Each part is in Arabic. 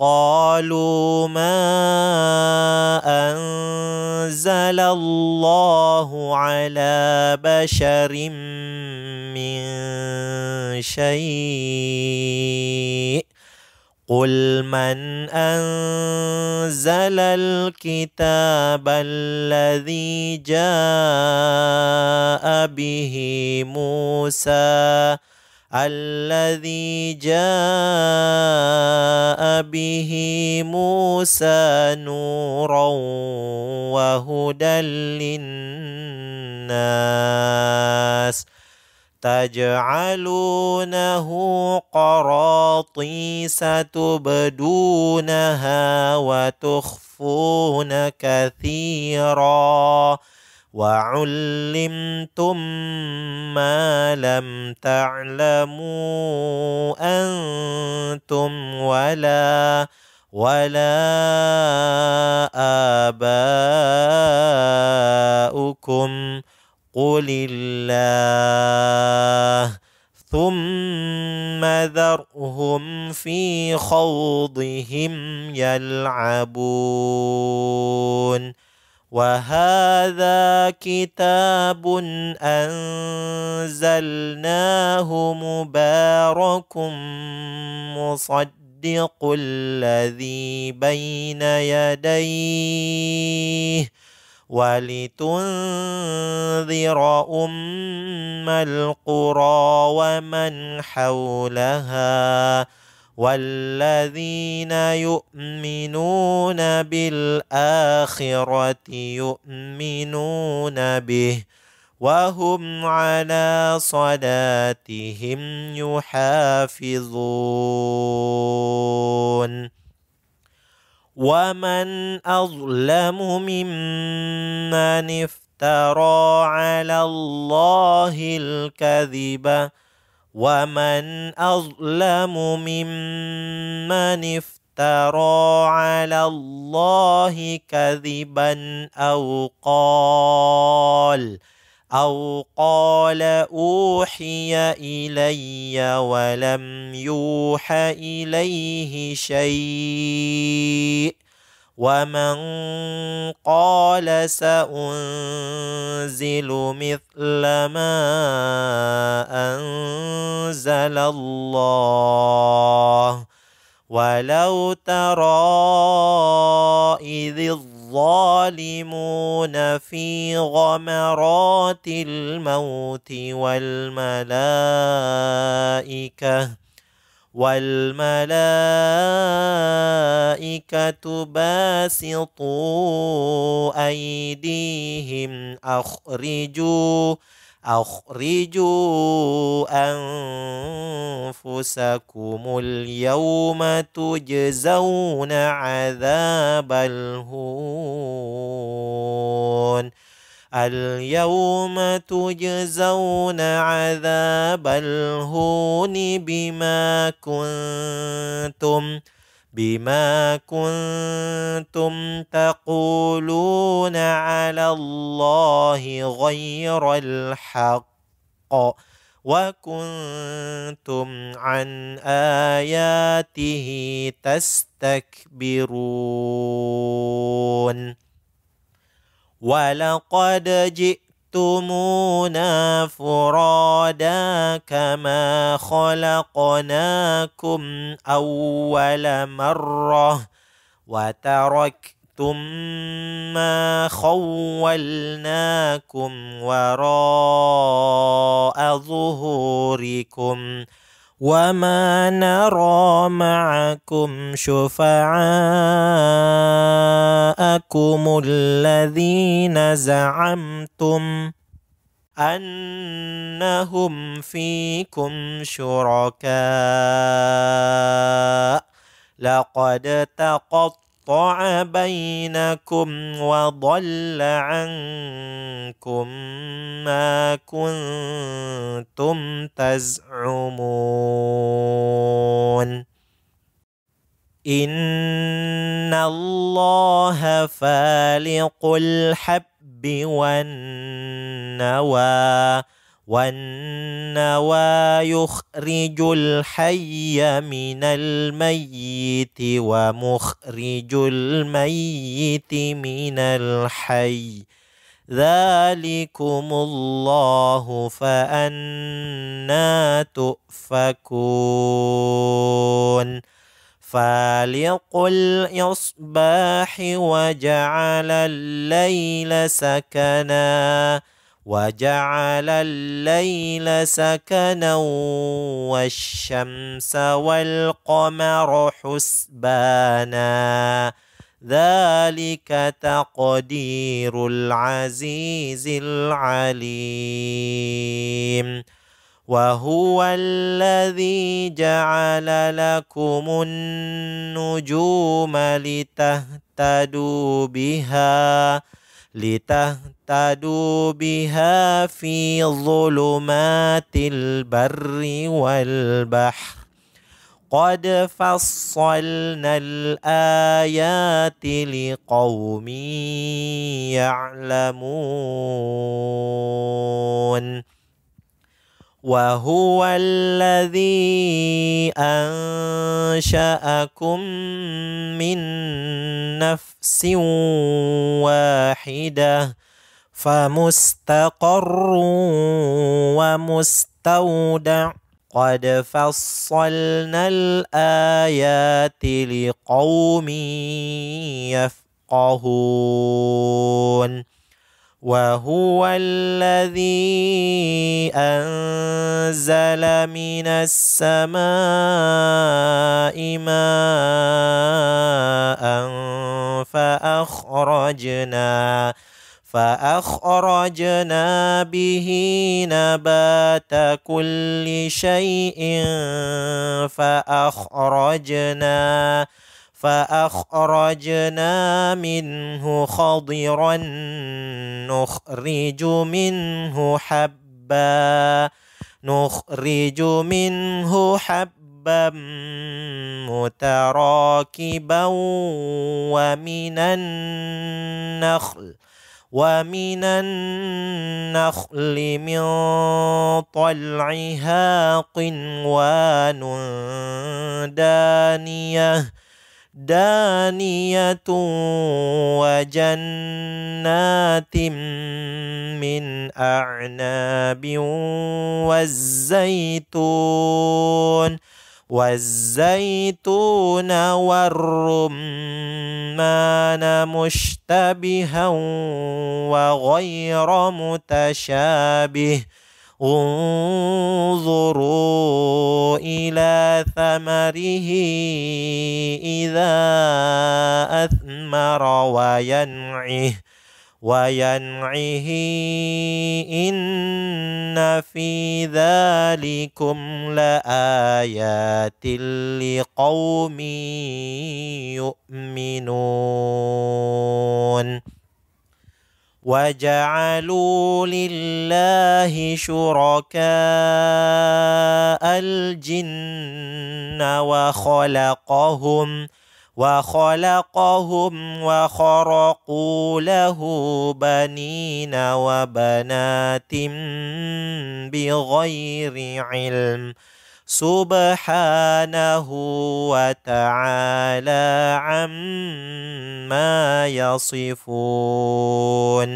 قالوا ما انزل الله على بشر من شيء قل من انزل الكتاب الذي جاء به موسى الذي جاء به موسى نورا وهدى للناس تجعلونه قراطيس تبدونها وتخفون كثيراً وعلمتم ما لم تعلموا انتم ولا ولا اباؤكم قل الله ثم ذرهم في خوضهم يلعبون وهذا كتاب انزلناه مبارك مصدق الذي بين يديه ولتنذر ام القرى ومن حولها والذين يؤمنون بالآخرة يؤمنون به وهم على صلاتهم يحافظون ومن أظلم ممن افترى على الله الكذبَ ومن أظلم ممن افترى على الله كذبا أو قال أو قال أوحي إلي ولم يوحى إليه شيء ومن قال سأنزل مثل ما أنزل الله ولو ترى إذ الظالمون في غمرات الموت والملائكة والملائكة باسطوا أيديهم أخرجوا أخرجوا أنفسكم اليوم تجزون عذاب الهون اليوم تجزون عذاب الهون بما كنتم بما كنتم تقولون على الله غير الحق وكنتم عن آياته تستكبرون ولقد جئتمونا فرادا كما خلقناكم أول مرة وتركتم ما خولناكم وراء ظهوركم وما نرى معكم شفعاءكم الذين زعمتم انهم فيكم شركاء لقد تقطع وقطع بينكم وضل عنكم ما كنتم تزعمون ان الله فالق الحب والنوى والنوى يخرج الحي من الميت ومخرج الميت من الحي ذلكم الله فأنا تؤفكون فالق الإصباح وجعل الليل سكناً وجعل الليل سكنا والشمس والقمر حسبانا ذلك تقدير العزيز العليم وهو الذي جعل لكم النجوم لتهتدوا بها لتهتدوا بها في ظلمات البر والبحر قد فصلنا الآيات لقوم يعلمون وهو الذي انشاكم من نفس واحده فمستقر ومستودع قد فصلنا الايات لقوم يفقهون وهو الذي انزل من السماء ماء فاخرجنا فاخرجنا به نبات كل شيء فاخرجنا فأخرجنا منه خضرا نخرج منه حبا نخرج منه حبا متراكبا ومن النخل ومن النخل من طلعها قنوان دانيه دانية وجنات من أعناب والزيتون والزيتون والرمان مشتبها وغير متشابه ۖ انظروا الى ثمره اذا اثمر وينعه وينعه ان في ذلكم لايات لقوم وجعلوا لله شركاء الجن وخلقهم وخلقهم وخرقوا له بنين وبنات بغير علم ۖ سبحانه وتعالى عما يصفون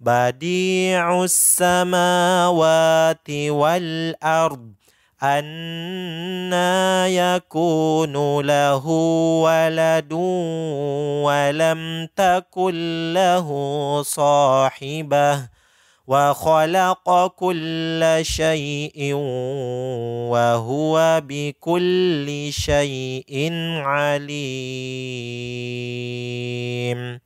بديع السماوات والارض أنا يكون له ولد ولم تكن له صاحبه وخلق كل شيء وهو بكل شيء عليم